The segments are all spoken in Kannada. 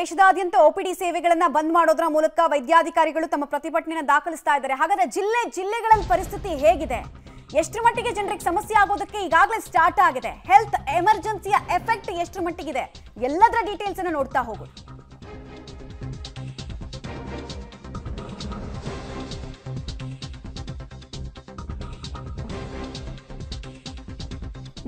ದೇಶದಾದ್ಯಂತ ಡಿ ಸೇವೆಗಳನ್ನ ಬಂದ್ ಮಾಡೋದ್ರ ಮೂಲಕ ವೈದ್ಯಾಧಿಕಾರಿಗಳು ತಮ್ಮ ಪ್ರತಿಭಟನೆಯನ್ನು ದಾಖಲಿಸ್ತಾ ಇದ್ದಾರೆ ಹಾಗಾದ್ರೆ ಜಿಲ್ಲೆ ಜಿಲ್ಲೆಗಳಲ್ಲಿ ಪರಿಸ್ಥಿತಿ ಹೇಗಿದೆ ಎಷ್ಟು ಮಟ್ಟಿಗೆ ಜನರಿಗೆ ಸಮಸ್ಯೆ ಆಗೋದಕ್ಕೆ ಈಗಾಗಲೇ ಸ್ಟಾರ್ಟ್ ಆಗಿದೆ ಹೆಲ್ತ್ ಎಮರ್ಜೆನ್ಸಿಯ ಎಫೆಕ್ಟ್ ಎಷ್ಟರ ಇದೆ ಎಲ್ಲದರ ಡೀಟೇಲ್ಸ್ ಅನ್ನು ನೋಡ್ತಾ ಹೋಗೋದು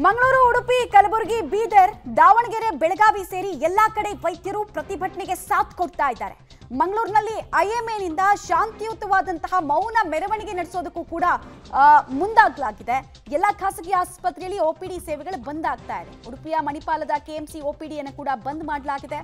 ಮಂಗಳೂರು ಉಡುಪಿ ಕಲಬುರಗಿ ಬೀದರ್ ದಾವಣಗೆರೆ ಬೆಳಗಾವಿ ಸೇರಿ ಎಲ್ಲಾ ಕಡೆ ವೈದ್ಯರು ಪ್ರತಿಭಟನೆಗೆ ಸಾಥ್ ಕೊಡ್ತಾ ಇದ್ದಾರೆ ಮಂಗಳೂರಿನಲ್ಲಿ ಐಎಂಎನಿಂದ ಶಾಂತಿಯುತವಾದಂತಹ ಮೌನ ಮೆರವಣಿಗೆ ನಡೆಸೋದಕ್ಕೂ ಕೂಡ ಮುಂದಾಗಲಾಗಿದೆ ಎಲ್ಲ ಖಾಸಗಿ ಆಸ್ಪತ್ರೆಯಲ್ಲಿ ಓಪಿಡಿ ಸೇವೆಗಳು ಬಂದ್ ಆಗ್ತಾ ಇದೆ ಉಡುಪಿಯ ಮಣಿಪಾಲದ ಕೆಎಂಸಿ ಒಪಿಡಿಯನ್ನು ಕೂಡ ಬಂದ್ ಮಾಡಲಾಗಿದೆ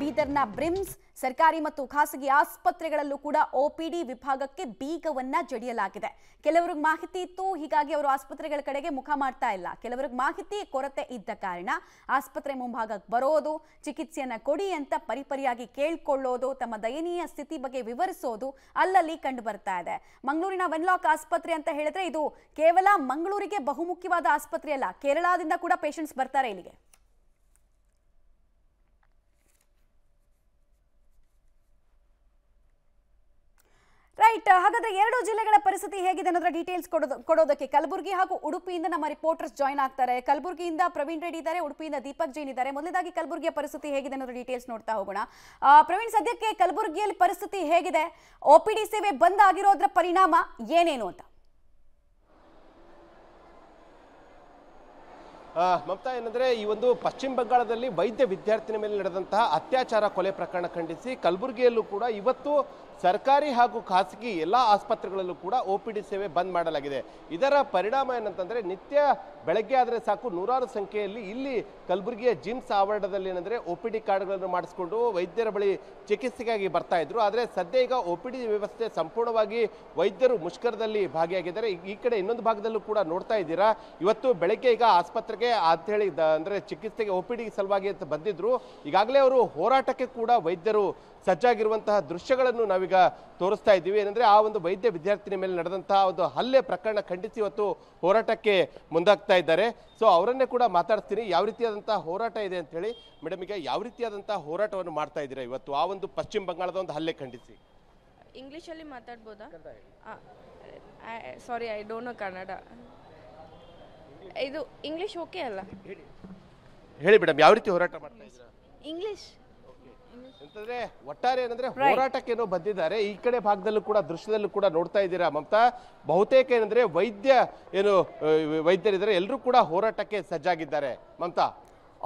ಬೀದರ್ನ ಬ್ರಿಮ್ಸ್ ಸರ್ಕಾರಿ ಮತ್ತು ಖಾಸಗಿ ಆಸ್ಪತ್ರೆಗಳಲ್ಲೂ ಕೂಡ ಓಪಿಡಿ ವಿಭಾಗಕ್ಕೆ ಬೀಗವನ್ನ ಜಡಿಯಲಾಗಿದೆ ಕೆಲವರಿಗೆ ಮಾಹಿತಿ ಇತ್ತು ಹೀಗಾಗಿ ಅವರು ಆಸ್ಪತ್ರೆಗಳ ಕಡೆಗೆ ಮುಖ ಮಾಡ್ತಾ ಇಲ್ಲ ಕೆಲವರಿಗೆ ಮಾಹಿತಿ ಕೊರತೆ ಇದ್ದ ಕಾರಣ ಆಸ್ಪತ್ರೆ ಮುಂಭಾಗಕ್ಕೆ ಬರೋದು ಚಿಕಿತ್ಸೆಯನ್ನು ಕೊಡಿ ಅಂತ ಪರಿಪರಿಯಾಗಿ ಕೇಳ್ಕೊಳ್ಳೋದು ತಮ್ಮ ದಯನೀಯ ಸ್ಥಿತಿ ಬಗ್ಗೆ ವಿವರಿಸೋದು ಅಲ್ಲಲ್ಲಿ ಕಂಡು ಬರ್ತಾ ಇದೆ ಮಂಗಳೂರಿನ ವೆನ್ಲಾಕ್ ಆಸ್ಪತ್ರೆ ಅಂತ ಹೇಳಿದ್ರೆ ಇದು ಕೇವಲ ಮಂಗಳೂರಿಗೆ ಬಹುಮುಖ್ಯವಾದ ಆಸ್ಪತ್ರೆ ಅಲ್ಲ ಕೇರಳದಿಂದ ಕೂಡ ಪೇಷಂಟ್ಸ್ ಬರ್ತಾರೆ ಇಲ್ಲಿಗೆ ರೈಟ್ ಹಾಗಾದ್ರೆ ಎರಡು ಜಿಲ್ಲೆಗಳ ಪರಿಸ್ಥಿತಿ ಹೇಗಿದೆ ಅನ್ನೋದ್ರ ಡೀಟೇಲ್ಸ್ ಕೊಡೋದಕ್ಕೆ ಕಲಬುರಗಿ ಹಾಗೂ ಉಡುಪಿಯಿಂದ ನಮ್ಮ ರಿಪೋರ್ಟರ್ಸ್ ಜಾಯ್ನ್ ಆಗ್ತಾರೆ ಕಲಬುರಗಿಯಿಂದ ಪ್ರವೀಣ್ ರೆಡ್ಡಿ ಇದ್ದಾರೆ ಉಡುಪಿಯಿಂದ ದೀಪಕ್ ಜೈನ್ ಇದ್ದಾರೆ ಮೊದಲಾಗಿ ಕಲಬುರಗಿಯ ಪರಿಸ್ಥಿತಿ ಹೇಗಿದೆ ಅನ್ನೋದ್ರ ಡೀಟೇಲ್ಸ್ ನೋಡ್ತಾ ಹೋಗೋಣ ಪ್ರವೀಣ್ ಸದ್ಯಕ್ಕೆ ಕಲಬುರಗಿಯಲ್ಲಿ ಪರಿಸ್ಥಿತಿ ಹೇಗಿದೆ ಓಪಿಡಿ ಸೇವೆ ಬಂದ್ ಆಗಿರೋದ್ರ ಪರಿಣಾಮ ಏನೇನು ಅಂತ ಮಮತಾ ಏನಂದರೆ ಈ ಒಂದು ಪಶ್ಚಿಮ ಬಂಗಾಳದಲ್ಲಿ ವೈದ್ಯ ವಿದ್ಯಾರ್ಥಿನಿ ಮೇಲೆ ನಡೆದಂತಹ ಅತ್ಯಾಚಾರ ಕೊಲೆ ಪ್ರಕರಣ ಖಂಡಿಸಿ ಕಲಬುರಗಿಯಲ್ಲೂ ಕೂಡ ಇವತ್ತು ಸರ್ಕಾರಿ ಹಾಗೂ ಖಾಸಗಿ ಎಲ್ಲ ಆಸ್ಪತ್ರೆಗಳಲ್ಲೂ ಕೂಡ ಒ ಪಿ ಡಿ ಸೇವೆ ಬಂದ್ ಮಾಡಲಾಗಿದೆ ಇದರ ಪರಿಣಾಮ ಏನಂತಂದರೆ ನಿತ್ಯ ಬೆಳಗ್ಗೆ ಆದರೆ ಸಾಕು ನೂರಾರು ಸಂಖ್ಯೆಯಲ್ಲಿ ಇಲ್ಲಿ ಕಲಬುರಗಿಯ ಜಿಮ್ಸ್ ಆವರಣದಲ್ಲಿ ಏನಂದರೆ ಒ ಪಿ ಡಿ ಕಾರ್ಡ್ಗಳನ್ನು ಮಾಡಿಸಿಕೊಂಡು ವೈದ್ಯರ ಬಳಿ ಚಿಕಿತ್ಸೆಗಾಗಿ ಬರ್ತಾ ಇದ್ರು ಆದರೆ ಸದ್ಯ ಈಗ ಒ ಪಿ ಡಿ ವ್ಯವಸ್ಥೆ ಸಂಪೂರ್ಣವಾಗಿ ವೈದ್ಯರು ಮುಷ್ಕರದಲ್ಲಿ ಭಾಗಿಯಾಗಿದ್ದಾರೆ ಈ ಕಡೆ ಇನ್ನೊಂದು ಭಾಗದಲ್ಲೂ ಕೂಡ ನೋಡ್ತಾ ಇದ್ದೀರಾ ಇವತ್ತು ಬೆಳಗ್ಗೆ ಈಗ ಆಸ್ಪತ್ರೆ ಅವರಿಗೆ ಹೇಳಿ ಅಂದರೆ ಚಿಕಿತ್ಸೆಗೆ ಒ ಪಿ ಡಿ ಸಲುವಾಗಿ ಅಂತ ಬಂದಿದ್ರು ಈಗಾಗಲೇ ಅವರು ಹೋರಾಟಕ್ಕೆ ಕೂಡ ವೈದ್ಯರು ಸಜ್ಜಾಗಿರುವಂತಹ ದೃಶ್ಯಗಳನ್ನು ನಾವೀಗ ತೋರಿಸ್ತಾ ಇದ್ದೀವಿ ಏನಂದ್ರೆ ಆ ಒಂದು ವೈದ್ಯ ವಿದ್ಯಾರ್ಥಿನಿ ಮೇಲೆ ನಡೆದಂತಹ ಒಂದು ಹಲ್ಲೆ ಪ್ರಕರಣ ಖಂಡಿಸಿ ಇವತ್ತು ಹೋರಾಟಕ್ಕೆ ಮುಂದಾಗ್ತಾ ಇದ್ದಾರೆ ಸೊ ಅವರನ್ನೇ ಕೂಡ ಮಾತಾಡ್ತೀನಿ ಯಾವ ರೀತಿಯಾದಂತಹ ಹೋರಾಟ ಇದೆ ಅಂತ ಹೇಳಿ ಮೇಡಮ್ ಈಗ ಯಾವ ರೀತಿಯಾದಂತಹ ಹೋರಾಟವನ್ನು ಮಾಡ್ತಾ ಇದ್ದೀರಾ ಇವತ್ತು ಆ ಒಂದು ಪಶ್ಚಿಮ ಬಂಗಾಳದ ಒಂದು ಹಲ್ಲೆ ಖಂಡಿಸಿ ಇಂಗ್ಲೀಷಲ್ಲಿ ಮಾತಾಡ್ಬೋದಾ sorry I don't know Kannada ಇದು ಇಂಗ್ಲಿಷ್ ಓಕೆ ಅಲ್ಲ ಹೇಳಿ ಮೇಡಮ್ ಯಾವ ರೀತಿ ಹೋರಾಟ ಮಾಡ್ತಾ ಇದ್ದೀರಾ ಇಂಗ್ಲಿಷ್ ಅಂತಂದ್ರೆ ಒಟ್ಟಾರೆ ಏನಂದ್ರೆ ಹೋರಾಟಕ್ಕೆ ಏನೋ ಬಂದಿದ್ದಾರೆ ಈ ಕಡೆ ಭಾಗದಲ್ಲೂ ಕೂಡ ದೃಶ್ಯದಲ್ಲೂ ಕೂಡ ನೋಡ್ತಾ ಇದ್ದೀರಾ ಮಮತಾ ಬಹುತೇಕ ಏನಂದ್ರೆ ವೈದ್ಯ ಏನು ವೈದ್ಯರಿದ್ದಾರೆ ಎಲ್ಲರೂ ಕೂಡ ಹೋರಾಟಕ್ಕೆ ಸಜ್ಜಾಗಿದ್ದಾರೆ ಮಮತಾ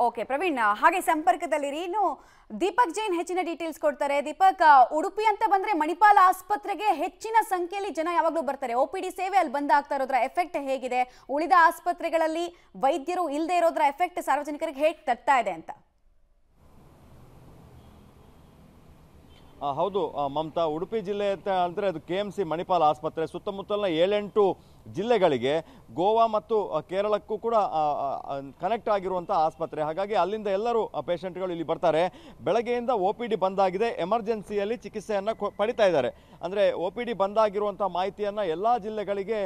ಓಕೆ ಪ್ರವೀಣ್ ಹಾಗೆ ಸಂಪರ್ಕದಲ್ಲಿರಿ ಇನ್ನು ದೀಪಕ್ ಜೈನ್ ಹೆಚ್ಚಿನ ಡೀಟೇಲ್ಸ್ ಕೊಡ್ತಾರೆ ದೀಪಕ್ ಉಡುಪಿ ಅಂತ ಬಂದ್ರೆ ಮಣಿಪಾಲ ಆಸ್ಪತ್ರೆಗೆ ಹೆಚ್ಚಿನ ಸಂಖ್ಯೆಯಲ್ಲಿ ಜನ ಯಾವಾಗಲೂ ಬರ್ತಾರೆ ಒ ಪಿ ಡಿ ಸೇವೆ ಅಲ್ಲಿ ಬಂದ್ ಆಗ್ತಾ ಇರೋದ್ರ ಎಫೆಕ್ಟ್ ಹೇಗಿದೆ ಉಳಿದ ಆಸ್ಪತ್ರೆಗಳಲ್ಲಿ ವೈದ್ಯರು ಇಲ್ಲದೆ ಇರೋದ್ರ ಎಫೆಕ್ಟ್ ಸಾರ್ವಜನಿಕರಿಗೆ ಹೇಗೆ ತಟ್ತಾ ಇದೆ ಅಂತ ಹೌದು ಮಮತಾ ಉಡುಪಿ ಜಿಲ್ಲೆ ಅಂತ ಅಂದರೆ ಅದು ಕೆ ಎಮ್ ಸಿ ಮಣಿಪಾಲ್ ಆಸ್ಪತ್ರೆ ಸುತ್ತಮುತ್ತಲಿನ ಏಳೆಂಟು ಜಿಲ್ಲೆಗಳಿಗೆ ಗೋವಾ ಮತ್ತು ಕೇರಳಕ್ಕೂ ಕೂಡ ಕನೆಕ್ಟ್ ಆಗಿರುವಂಥ ಆಸ್ಪತ್ರೆ ಹಾಗಾಗಿ ಅಲ್ಲಿಂದ ಎಲ್ಲರೂ ಪೇಷಂಟ್ಗಳು ಇಲ್ಲಿ ಬರ್ತಾರೆ ಬೆಳಗ್ಗೆಯಿಂದ ಒ ಪಿ ಡಿ ಬಂದಾಗಿದೆ ಎಮರ್ಜೆನ್ಸಿಯಲ್ಲಿ ಚಿಕಿತ್ಸೆಯನ್ನು ಪಡಿತಾ ಇದ್ದಾರೆ ಅಂದರೆ ಒ ಪಿ ಡಿ ಬಂದಾಗಿರುವಂಥ ಮಾಹಿತಿಯನ್ನು ಎಲ್ಲ ಜಿಲ್ಲೆಗಳಿಗೆ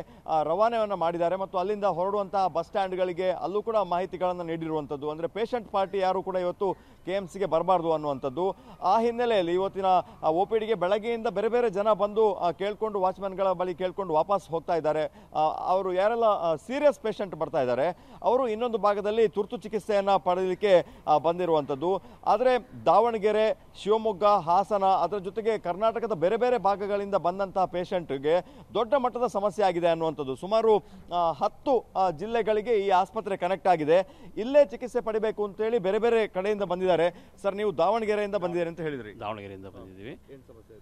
ರವಾನೆಯನ್ನು ಮಾಡಿದ್ದಾರೆ ಮತ್ತು ಅಲ್ಲಿಂದ ಹೊರಡುವಂತಹ ಬಸ್ ಸ್ಟ್ಯಾಂಡ್ಗಳಿಗೆ ಅಲ್ಲೂ ಕೂಡ ಮಾಹಿತಿಗಳನ್ನು ನೀಡಿರುವಂಥದ್ದು ಅಂದರೆ ಪೇಷಂಟ್ ಪಾರ್ಟಿ ಯಾರು ಕೂಡ ಇವತ್ತು ಕೆ ಎಮ್ ಸಿಗೆ ಬರಬಾರ್ದು ಅನ್ನುವಂಥದ್ದು ಆ ಹಿನ್ನೆಲೆಯಲ್ಲಿ ಇವತ್ತಿನ ಒ ಪಿ ಡಿಗೆ ಬೆಳಗ್ಗೆಯಿಂದ ಬೇರೆ ಬೇರೆ ಜನ ಬಂದು ಕೇಳಿಕೊಂಡು ವಾಚ್ಮ್ಯಾನ್ಗಳ ಬಳಿ ಕೇಳಿಕೊಂಡು ವಾಪಸ್ ಹೋಗ್ತಾ ಇದ್ದಾರೆ ಅವರು ಯಾರೆಲ್ಲ ಸೀರಿಯಸ್ ಪೇಷಂಟ್ ಬರ್ತಾ ಇದ್ದಾರೆ ಅವರು ಇನ್ನೊಂದು ಭಾಗದಲ್ಲಿ ತುರ್ತು ಚಿಕಿತ್ಸೆಯನ್ನು ಪಡೆಯಲಿಕ್ಕೆ ಬಂದಿರುವಂಥದ್ದು ಆದರೆ ದಾವಣಗೆರೆ ಶಿವಮೊಗ್ಗ ಹಾಸನ ಅದರ ಜೊತೆಗೆ ಕರ್ನಾಟಕದ ಬೇರೆ ಬೇರೆ ಭಾಗಗಳಿಂದ ಬಂದಂತಹ ಪೇಷಂಟ್ಗೆ ದೊಡ್ಡ ಮಟ್ಟದ ಸಮಸ್ಯೆ ಆಗಿದೆ ಅನ್ನುವಂಥದ್ದು ಸುಮಾರು ಹತ್ತು ಜಿಲ್ಲೆಗಳಿಗೆ ಈ ಆಸ್ಪತ್ರೆ ಕನೆಕ್ಟ್ ಆಗಿದೆ ಇಲ್ಲೇ ಚಿಕಿತ್ಸೆ ಪಡಿಬೇಕು ಅಂತೇಳಿ ಬೇರೆ ಬೇರೆ ಕಡೆಯಿಂದ ಬಂದಿದ್ದಾರೆ ಸರ್ ನೀವು ದಾವಣಗೆರೆಯಿಂದ ಬಂದಿದ್ದೀರಿ ಅಂತ ಹೇಳಿದ್ರಿ ದಾವಣಗೆರೆಯಿಂದ ಬಂದಿದ್ದೀವಿ ಏನು ಸಮಸ್ಯೆ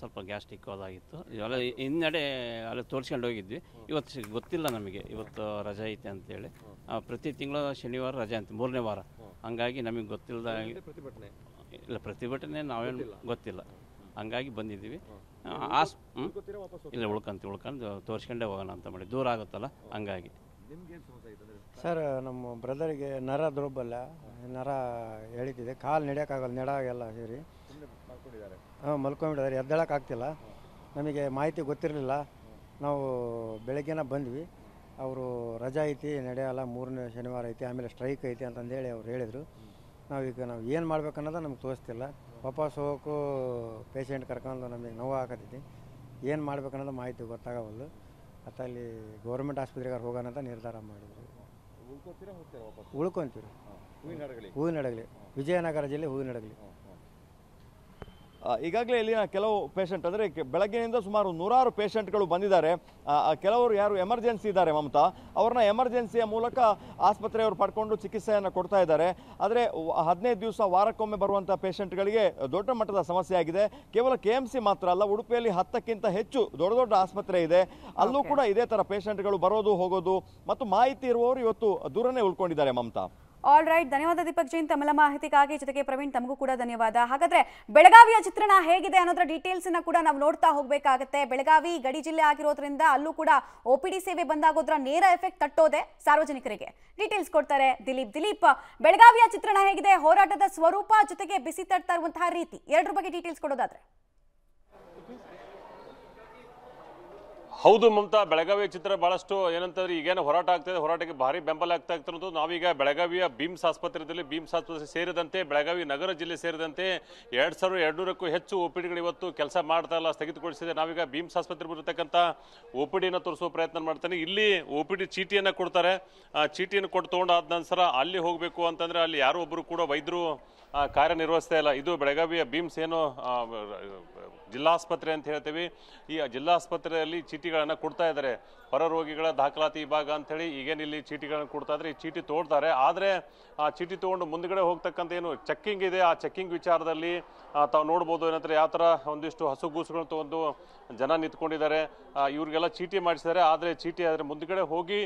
ಸ್ವಲ್ಪ ಗ್ಯಾಸ್ಟಿಕ್ ಅದಾಗಿತ್ತು ಇವೆಲ್ಲ ಹಿನ್ನಡೆ ಅಲ್ಲಿ ತೋರಿಸ್ಕೊಂಡು ಹೋಗಿದ್ವಿ ಇವತ್ತು ಗೊತ್ತಿಲ್ಲ ನಮಗೆ ಇವತ್ತು ರಜೆ ಐತೆ ಅಂತೇಳಿ ಪ್ರತಿ ತಿಂಗಳು ಶನಿವಾರ ರಜೆ ಅಂತ ಮೂರನೇ ವಾರ ಹಂಗಾಗಿ ನಮಗೆ ಗೊತ್ತಿಲ್ಲದ ಇಲ್ಲ ಪ್ರತಿಭಟನೆ ನಾವೇನು ಗೊತ್ತಿಲ್ಲ ಹಂಗಾಗಿ ಬಂದಿದ್ದೀವಿ ಆಸ್ ಇಲ್ಲ ಉಳ್ಕೊಂತ ಉಳ್ಕೊಂಡು ತೋರಿಸ್ಕೊಂಡೇ ಹೋಗೋಣ ಅಂತ ಮಾಡಿ ದೂರ ಆಗುತ್ತಲ್ಲ ಹಂಗಾಗಿ ಸರ್ ನಮ್ಮ ಬ್ರದರಿಗೆ ನರ ದುರ್ಬಲ್ಲ ನರ ಎಳಿತಿದೆ ಕಾಲು ನಡೆಯೋಕ್ಕಾಗಲ್ಲ ಎಲ್ಲ ಸೇರಿ ಹಾಂ ಎದ್ದೇಳಕ್ಕೆ ಆಗ್ತಿಲ್ಲ ನಮಗೆ ಮಾಹಿತಿ ಗೊತ್ತಿರಲಿಲ್ಲ ನಾವು ಬೆಳಗ್ಗೆನ ಬಂದ್ವಿ ಅವರು ರಜಾ ಐತಿ ನಡೆಯೋಲ್ಲ ಮೂರನೇ ಶನಿವಾರ ಐತಿ ಆಮೇಲೆ ಸ್ಟ್ರೈಕ್ ಐತಿ ಅಂತಂದೇಳಿ ಅವ್ರು ಹೇಳಿದರು ನಾವೀಗ ನಾವು ಏನು ಮಾಡ್ಬೇಕನ್ನೋದು ನಮ್ಗೆ ತೋರಿಸ್ತಿಲ್ಲ ವಾಪಸ್ ಹೋಗೋಕ್ಕೂ ಪೇಷಂಟ್ ಕರ್ಕೊಂಡು ನಮಗೆ ನೋವು ಹಾಕತೈತಿ ಏನು ಮಾಡ್ಬೇಕನ್ನೋದು ಮಾಹಿತಿ ಗೊತ್ತಾಗವಲ್ದು ಮತ್ತು ಅಲ್ಲಿ ಗೌರ್ಮೆಂಟ್ ಆಸ್ಪತ್ರೆಗೆ ಹೋಗೋಣ ಅಂತ ನಿರ್ಧಾರ ಮಾಡಿದ್ರು ಉಳ್ಕೊತೀರಾ ಹೋಗ್ತೀರಾ ಹೂವಿನ ಹೂವಿನ ವಿಜಯನಗರ ಜಿಲ್ಲೆ ಹೂವಿನ ಈಗಾಗಲೇ ಇಲ್ಲಿನ ಕೆಲವು ಪೇಷಂಟ್ ಅಂದರೆ ಬೆಳಗ್ಗೆಯಿಂದ ಸುಮಾರು ನೂರಾರು ಪೇಷಂಟ್ಗಳು ಬಂದಿದ್ದಾರೆ ಕೆಲವರು ಯಾರು ಎಮರ್ಜೆನ್ಸಿ ಇದ್ದಾರೆ ಮಮತಾ ಅವ್ರನ್ನ ಎಮರ್ಜೆನ್ಸಿಯ ಮೂಲಕ ಆಸ್ಪತ್ರೆಯವರು ಪಡ್ಕೊಂಡು ಚಿಕಿತ್ಸೆಯನ್ನು ಕೊಡ್ತಾ ಇದ್ದಾರೆ ಆದರೆ ಹದಿನೈದು ದಿವಸ ವಾರಕ್ಕೊಮ್ಮೆ ಬರುವಂಥ ಪೇಷಂಟ್ಗಳಿಗೆ ದೊಡ್ಡ ಮಟ್ಟದ ಸಮಸ್ಯೆ ಆಗಿದೆ ಕೇವಲ ಕೆ ಸಿ ಮಾತ್ರ ಅಲ್ಲ ಉಡುಪಿಯಲ್ಲಿ ಹತ್ತಕ್ಕಿಂತ ಹೆಚ್ಚು ದೊಡ್ಡ ದೊಡ್ಡ ಆಸ್ಪತ್ರೆ ಇದೆ ಅಲ್ಲೂ ಕೂಡ ಇದೇ ಥರ ಪೇಷಂಟ್ಗಳು ಬರೋದು ಹೋಗೋದು ಮತ್ತು ಮಾಹಿತಿ ಇರುವವರು ಇವತ್ತು ದೂರನೇ ಉಳ್ಕೊಂಡಿದ್ದಾರೆ ಮಮತಾ ಆಲ್ ರೈಟ್ ಧನ್ಯವಾದ ದೀಪಕ್ ಜೈನ್ ತಮ್ಮೆಲ್ಲ ಮಾಹಿತಿಗಾಗಿ ಜೊತೆಗೆ ಪ್ರವೀಣ್ ತಮಗೂ ಕೂಡ ಧನ್ಯವಾದ ಹಾಗಾದ್ರೆ ಬೆಳಗಾವಿಯ ಚಿತ್ರಣ ಹೇಗಿದೆ ಅನ್ನೋದ್ರ ಡೀಟೇಲ್ಸ್ ಅನ್ನ ಕೂಡ ನಾವು ನೋಡ್ತಾ ಹೋಗ್ಬೇಕಾಗತ್ತೆ ಬೆಳಗಾವಿ ಗಡಿ ಜಿಲ್ಲೆ ಆಗಿರೋದ್ರಿಂದ ಅಲ್ಲೂ ಕೂಡ ಡಿ ಸೇವೆ ಬಂದಾಗೋದ್ರ ನೇರ ಎಫೆಕ್ಟ್ ತಟ್ಟೋದೆ ಸಾರ್ವಜನಿಕರಿಗೆ ಡೀಟೇಲ್ಸ್ ಕೊಡ್ತಾರೆ ದಿಲೀಪ್ ದಿಲೀಪ್ ಬೆಳಗಾವಿಯ ಚಿತ್ರಣ ಹೇಗಿದೆ ಹೋರಾಟದ ಸ್ವರೂಪ ಜೊತೆಗೆ ಬಿಸಿ ತಡ್ತಾ ಇರುವಂತಹ ರೀತಿ ಎರಡರ ಬಗ್ಗೆ ಡೀಟೇಲ್ಸ್ ಕೊಡೋದಾದ್ರೆ ಹೌದು ಮಮತಾ ಬೆಳಗಾವಿಯ ಚಿತ್ರ ಬಹಳಷ್ಟು ಏನಂತಂದ್ರೆ ಈಗೇನು ಹೋರಾಟ ಆಗ್ತದೆ ಹೋರಾಟಕ್ಕೆ ಭಾರಿ ಬೆಂಬಲ ಆಗ್ತಾ ಇರ್ತದ್ದು ನಾವೀಗ ಬೆಳಗಾವಿಯ ಬಿಮ್ಸ್ ಆಸ್ಪತ್ರೆಯಲ್ಲಿ ಬಿಮ್ಸ್ ಆಸ್ಪತ್ರೆ ಸೇರಿದಂತೆ ಬೆಳಗಾವಿ ನಗರ ಜಿಲ್ಲೆ ಸೇರಿದಂತೆ ಎರಡು ಸಾವಿರದ ಎರಡುನೂರಕ್ಕೂ ಹೆಚ್ಚು ಪಿಡಿಗಳು ಇವತ್ತು ಕೆಲಸ ಮಾಡ್ತಾ ಇಲ್ಲ ಸ್ಥಗಿತಗೊಳಿಸಿದೆ ನಾವೀಗ ಬಿಮ್ಸ್ ಆಸ್ಪತ್ರೆ ಬರತಕ್ಕಂಥ ಡಿನ ತೋರಿಸುವ ಪ್ರಯತ್ನ ಮಾಡ್ತಾನೆ ಇಲ್ಲಿ ಪಿ ಡಿ ಚೀಟಿಯನ್ನು ಕೊಡ್ತಾರೆ ಚೀಟಿಯನ್ನು ಕೊಟ್ಟು ತೊಗೊಂಡಾದ ನಂತರ ಅಲ್ಲಿ ಹೋಗಬೇಕು ಅಂತಂದರೆ ಅಲ್ಲಿ ಯಾರೋ ಒಬ್ಬರು ಕೂಡ ವೈದ್ಯರು ಕಾರ್ಯನಿರ್ವಹಿಸ್ತಾ ಇಲ್ಲ ಇದು ಬೆಳಗಾವಿಯ ಬಿಮ್ಸ್ ಏನು ಜಿಲ್ಲಾಸ್ಪತ್ರೆ ಅಂತ ಹೇಳ್ತೀವಿ ಈ ಜಿಲ್ಲಾಸ್ಪತ್ರೆಯಲ್ಲಿ ಚೀಟಿ ಚೀಟಿಗಳನ್ನು ಕೊಡ್ತಾ ಇದ್ದಾರೆ ಹೊರ ರೋಗಿಗಳ ದಾಖಲಾತಿ ವಿಭಾಗ ಅಂತೇಳಿ ಈಗೇನು ಇಲ್ಲಿ ಚೀಟಿಗಳನ್ನು ಕೊಡ್ತಾ ಇದ್ದಾರೆ ಈ ಚೀಟಿ ತೋರ್ತಾರೆ ಆದರೆ ಆ ಚೀಟಿ ತೊಗೊಂಡು ಮುಂದಗಡೆ ಹೋಗ್ತಕ್ಕಂಥ ಏನು ಚೆಕ್ಕಿಂಗ್ ಇದೆ ಆ ಚೆಕ್ಕಿಂಗ್ ವಿಚಾರದಲ್ಲಿ ತಾವು ನೋಡ್ಬೋದು ಏನಂದ್ರೆ ಯಾವ ಥರ ಒಂದಿಷ್ಟು ಹಸುಗೂಸುಗಳು ತಗೊಂಡು ಜನ ನಿಂತ್ಕೊಂಡಿದ್ದಾರೆ ಇವ್ರಿಗೆಲ್ಲ ಚೀಟಿ ಮಾಡಿಸಿದ್ದಾರೆ ಆದರೆ ಚೀಟಿ ಆದರೆ ಮುಂದ್ಗಡೆ ಹೋಗಿ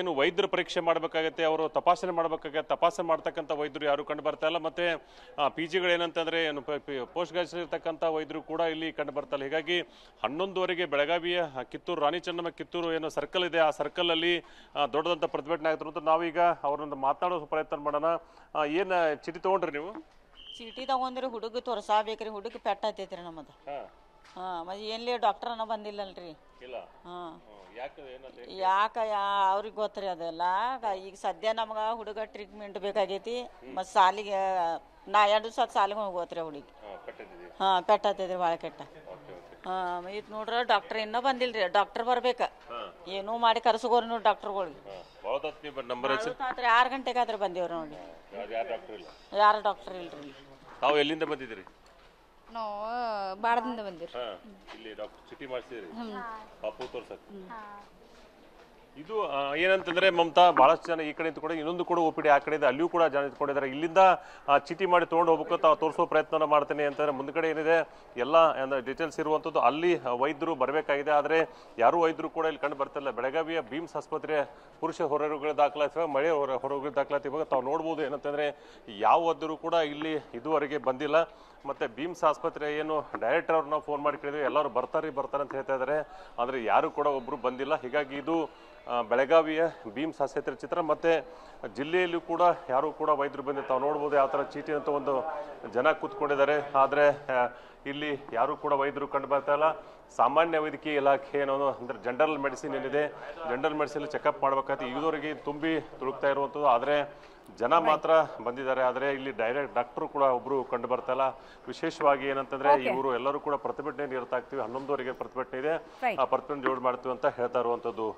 ಏನು ವೈದ್ಯರ ಪರೀಕ್ಷೆ ಮಾಡಬೇಕಾಗತ್ತೆ ಅವರು ತಪಾಸಣೆ ಮಾಡಬೇಕಾಗತ್ತೆ ತಪಾಸಣೆ ಮಾಡ್ತಕ್ಕಂಥ ವೈದ್ಯರು ಯಾರು ಕಂಡು ಬರ್ತಾ ಇಲ್ಲ ಮತ್ತು ಪಿ ಜಿಗಳು ಏನಂತಂದರೆ ಏನು ಪೋಸ್ಟ್ ಗ್ರಾಜುಯೇಟ್ ಇರ್ತಕ್ಕಂಥ ವೈದ್ಯರು ಕೂಡ ಇಲ್ಲಿ ಕಂಡು ಬರ್ತಾ ಇಲ್ಲ ಹೀಗಾಗಿ ಹನ್ನೊಂದುವರೆಗೆ ಬೆಳಗಾವಿಯ ಕಿತ್ತೂರು ರಾಣಿ ಚೆನ್ನಮ್ಮ ಕಿತ್ತೂರು ಏನೋ ಸರ್ಕಲ್ ಇದೆ ಆ ಸರ್ಕಲಲ್ಲಿ ದೊಡ್ಡದಂತ ಪ್ರತಿಭಟನೆ ಆಗ್ತಾರೆ ಅಂತ ನಾವೀಗ ಅವ್ರನ್ನ ಮಾತನಾಡೋ ಪ್ರಯತ್ನ ಮಾಡೋಣ ಏನು ಚೀಟಿ ತಗೊಂಡ್ರಿ ನೀವು ಚೀಟಿ ತಗೊಂಡ್ರಿ ಹುಡುಗ ತೋರ್ಸಾಬೇಕ್ರಿ ಹುಡುಗ ಪೆಟ್ಟ ಹತ್ತೈತ್ರಿ ನಮ್ಮದು ಹಾಂ ಮತ್ತೆ ಏನ್ಲಿ ಡಾಕ್ಟ್ರನ ಬಂದಿಲ್ಲಲ್ರಿ ಯಾಕ ಯಾ ಅವ್ರಿಗೆ ಗೊತ್ತ್ರಿ ಅದೆಲ್ಲ ಈಗ ಸದ್ಯ ನಮ್ಗೆ ಹುಡುಗ ಟ್ರೀಟ್ಮೆಂಟ್ ಬೇಕಾಗೈತಿ ಮತ್ತು ಸಾಲಿಗೆ ನಾ ಎರಡು ಸಾತ್ ಸಾಲಿಗೆ ಹೋಗೋತ್ರಿ ಹುಡುಗಿ ಹಾಂ ಪೆಟ್ಟ ಹತ್ತೈತ್ರಿ ಭಾಳ ಕೆಟ್ಟ ಇದು ನೋಡ್ರ ಡಾಕ್ಟರ್ ಇನ್ನೂ ಬಂದಿಲ್ರಿ ಡಾಕ್ಟರ್ ಬರ್ಬೇಕ ಏನೂ ಮಾಡಿ ಕರ್ಸಗೋರಿ ನೋಡಿ ಡಾಕ್ಟರ್ಗಳಿಗೆ ಆರ್ ಆರು ಗಂಟೆಗೆ ಆದ್ರೆ ಬಂದೇವ್ರಿ ನೋಡಿ ಯಾರು ಡಾಕ್ಟರ್ ಇಲ್ರಿ ತಾವು ಎಲ್ಲಿಂದ ಬಂದಿದ್ರಿ ನಾವು ಬಾಡದಿಂದ ಬಂದಿರಿ ಇಲ್ಲಿ ಡಾಕ್ಟರ್ ಚೀಟಿ ಮಾಡಿಸಿದ್ರಿ ಪಾಪು ತೋರ್ಸಕ್ಕೆ ಇದು ಏನಂತಂದ್ರೆ ಮಮತಾ ಬಹಳಷ್ಟು ಜನ ಈ ಕಡೆ ನಿಂತ್ಕೊಂಡು ಇನ್ನೊಂದು ಕೂಡ ಒಪಿಡಿ ಆ ಕಡೆ ಇದೆ ಅಲ್ಲಿಯೂ ಕೂಡ ಜನ ನಿಂತ್ಕೊಂಡಿದ್ದಾರೆ ಇಲ್ಲಿಂದ ಚೀಟಿ ಮಾಡಿ ತೊಗೊಂಡು ಹೋಗ್ಬೇಕು ತಾವು ತೋರಿಸೋ ಪ್ರಯತ್ನ ಮಾಡ್ತೇನೆ ಅಂತಂದ್ರೆ ಮುಂದ್ಗಡೆ ಏನಿದೆ ಎಲ್ಲ ಡೀಟೇಲ್ಸ್ ಇರುವಂಥದ್ದು ಅಲ್ಲಿ ವೈದ್ಯರು ಬರಬೇಕಾಗಿದೆ ಆದರೆ ಯಾರೂ ವೈದ್ಯರು ಕೂಡ ಇಲ್ಲಿ ಕಂಡು ಬರ್ತಿಲ್ಲ ಬೆಳಗಾವಿಯ ಭೀಮ್ಸ್ ಆಸ್ಪತ್ರೆ ಪುರುಷ ಹೊರರೋಗಿಗಳ ದಾಖಲಾತಿ ಮಳೆ ಹೊರ ಹೊರರೋಗಿಗಳ ದಾಖಲಾತಿ ಇವಾಗ ತಾವು ನೋಡ್ಬೋದು ಏನಂತಂದ್ರೆ ಯಾವ ವೈದ್ಯರು ಕೂಡ ಇಲ್ಲಿ ಇದುವರೆಗೆ ಬಂದಿಲ್ಲ ಮತ್ತೆ ಭೀಮ್ಸ್ ಆಸ್ಪತ್ರೆ ಏನು ಡೈರೆಕ್ಟರ್ ಅವ್ರನ್ನ ಫೋನ್ ಮಾಡಿ ಕೇಳಿದ್ರೆ ಎಲ್ಲರೂ ಬರ್ತಾರೆ ಬರ್ತಾರೆ ಅಂತ ಹೇಳ್ತಾ ಇದ್ದಾರೆ ಆದರೆ ಯಾರು ಕೂಡ ಒಬ್ಬರು ಬಂದಿಲ್ಲ ಹೀಗಾಗಿ ಇದು ಬೆಳಗಾವಿಯ ಭೀಮ್ ಹಾಸ್ಯತ್ರ ಚಿತ್ರ ಮತ್ತು ಜಿಲ್ಲೆಯಲ್ಲೂ ಕೂಡ ಯಾರೂ ಕೂಡ ವೈದ್ಯರು ಬಂದಿದ್ದು ತಾವು ನೋಡ್ಬೋದು ಯಾವ ಥರ ಚೀಟಿ ಅಂತ ಒಂದು ಜನ ಕೂತ್ಕೊಂಡಿದ್ದಾರೆ ಆದರೆ ಇಲ್ಲಿ ಯಾರೂ ಕೂಡ ವೈದ್ಯರು ಕಂಡು ಬರ್ತಾ ಇಲ್ಲ ಸಾಮಾನ್ಯ ವೈದ್ಯಕೀಯ ಇಲಾಖೆ ಏನೋ ಅಂದರೆ ಜನರಲ್ ಮೆಡಿಸಿನ್ ಏನಿದೆ ಜನರಲ್ ಮೆಡಿಸಿನ್ ಚೆಕಪ್ ಮಾಡಬೇಕಾದ್ರೆ ಇದುವರೆಗೆ ತುಂಬಿ ತುಳುಕ್ತಾ ಇರುವಂಥದ್ದು ಆದರೆ ಜನ ಮಾತ್ರ ಬಂದಿದ್ದಾರೆ ಆದರೆ ಇಲ್ಲಿ ಡೈರೆಕ್ಟ್ ಡಾಕ್ಟರ್ ಕೂಡ ಒಬ್ಬರು ಕಂಡು ಬರ್ತಾ ಇಲ್ಲ ವಿಶೇಷವಾಗಿ ಏನಂತಂದ್ರೆ ಇವರು ಎಲ್ಲರೂ ಕೂಡ ಪ್ರತಿಭಟನೆ ನಿರತಾಗ್ತೀವಿ ಇರ್ತೀವಿ ಹನ್ನೊಂದುವರೆಗೆ ಪ್ರತಿಭಟನೆ ಇದೆ ಆ ಪ್ರತಿಭಟನೆ ಜೋಡ್ ಮಾಡ್ತೀವಿ ಅಂತ ಹೇಳ್ತಾ ಇರುವಂಥದ್ದು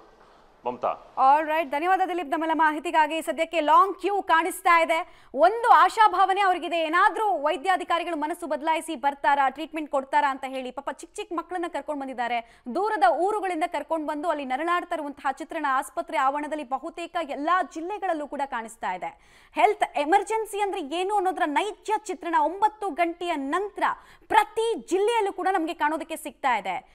ಮಮತಾ ಆಲ್ ರೈಟ್ ಧನ್ಯವಾದ ದಿಲೀಪ್ ನಮ್ಮೆಲ್ಲ ಮಾಹಿತಿಗಾಗಿ ಸದ್ಯಕ್ಕೆ ಲಾಂಗ್ ಕ್ಯೂ ಕಾಣಿಸ್ತಾ ಇದೆ ಒಂದು ಆಶಾಭಾವನೆ ಅವರಿಗಿದೆ ಏನಾದರೂ ವೈದ್ಯಾಧಿಕಾರಿಗಳು ಮನಸ್ಸು ಬದಲಾಯಿಸಿ ಬರ್ತಾರಾ ಟ್ರೀಟ್ಮೆಂಟ್ ಕೊಡ್ತಾರಾ ಅಂತ ಹೇಳಿ ಪಾಪ ಚಿಕ್ಕ ಚಿಕ್ಕ ಮಕ್ಕಳನ್ನ ಕರ್ಕೊಂಡು ಬಂದಿದ್ದಾರೆ ದೂರದ ಊರುಗಳಿಂದ ಕರ್ಕೊಂಡು ಬಂದು ಅಲ್ಲಿ ನರಳಾಡ್ತಾ ಇರುವಂತಹ ಚಿತ್ರಣ ಆಸ್ಪತ್ರೆ ಆವರಣದಲ್ಲಿ ಬಹುತೇಕ ಎಲ್ಲಾ ಜಿಲ್ಲೆಗಳಲ್ಲೂ ಕೂಡ ಕಾಣಿಸ್ತಾ ಇದೆ ಹೆಲ್ತ್ ಎಮರ್ಜೆನ್ಸಿ ಅಂದ್ರೆ ಏನು ಅನ್ನೋದರ ನೈಜ ಚಿತ್ರಣ ಒಂಬತ್ತು ಗಂಟೆಯ ನಂತರ ಪ್ರತಿ ಜಿಲ್ಲೆಯಲ್ಲೂ ಕೂಡ ನಮಗೆ ಕಾಣೋದಕ್ಕೆ ಸಿಗ್ತಾ ಇದೆ